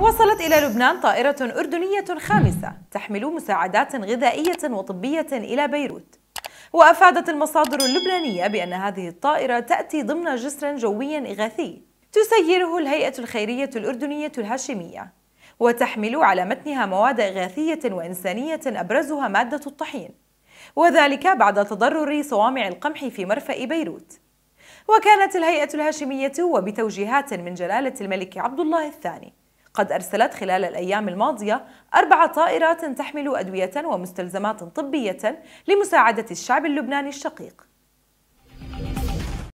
وصلت إلى لبنان طائرة أردنية خامسة تحمل مساعدات غذائية وطبية إلى بيروت وأفادت المصادر اللبنانية بأن هذه الطائرة تأتي ضمن جسر جوي إغاثي تسيره الهيئة الخيرية الأردنية الهاشمية وتحمل على متنها مواد إغاثية وإنسانية أبرزها مادة الطحين وذلك بعد تضرر صوامع القمح في مرفأ بيروت وكانت الهيئة الهاشمية وبتوجيهات من جلالة الملك عبد الله الثاني قد أرسلت خلال الأيام الماضية أربع طائرات تحمل أدوية ومستلزمات طبية لمساعدة الشعب اللبناني الشقيق